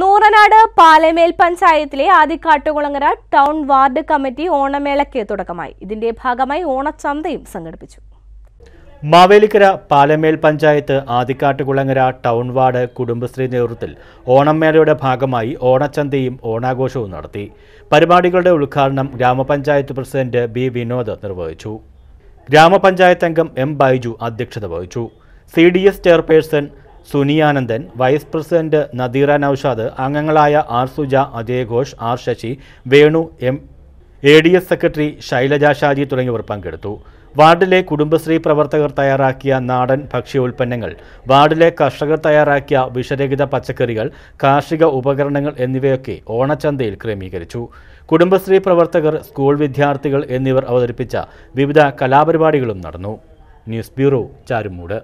നൂറനാട് പാലമേൽ പഞ്ചായത്തിലെ Adikkattukulangara town ward committee ഓണമേളയ്ക്ക് തുടക്കമായി ഇതിന്റെ ഭാഗമായി ഓണച്ചന്തയും സംഘടിപ്പിച്ചു മാവേലിക്കര പാലമേൽ പഞ്ചായത്ത് ആദിക്കാട്ടുകുളങ്ങര ടൗൺ വാർഡ് കുടുംബശ്രീ നേതൃത്വത്തിൽ ഓണമേളയുടെ ഭാഗമായി ഓണച്ചന്തയും ഓണാഘോഷവും നടത്തി പരിപാടികളുടെ ഉദ്ഘാടനം ഗ്രാമപഞ്ചായത്ത് പ്രസിഡന്റ് ബി വിനോദ് നിർവഹിച്ചു ഗ്രാമപഞ്ചായത്ത് അംഗം എം ബൈജു അധ്യക്ഷത വഹിച്ചു C D S chairperson Suniyanandan vice president Nadeera Naushad അംഗങ്ങളായ ആർ സുജ അജയഘോഷ് R Sasi Venu M A D S secretary Shailaja Shaji തുടങ്ങിയവർ പങ്കെടുത്തു വാർഡിലെ കുടുംബശ്രീ പ്രവർത്തകർ തയ്യാറാക്കിയ നാടൻ ഭക്ഷ്യോൽപ്പന്നങ്ങൾ വാർഡിലെ കർഷകർ തയ്യാറാക്കിയ വിഷരഹിത പച്ചക്കറികൾ കാർഷിക ഉപകരണങ്ങൾ എന്നിവയൊക്കെ ഓണച്ചന്തയിൽ ക്രമീകരിച്ചു കുടുംബശ്രീ പ്രവർത്തകർ സ്കൂൾ വിദ്യാർത്ഥികൾ എന്നിവർ അവതരിപ്പിച്ച വിവിധ കലാപരിപാടികളും നടന്നു ന്യൂസ് ബ്യൂറോ ചാരുമൂട്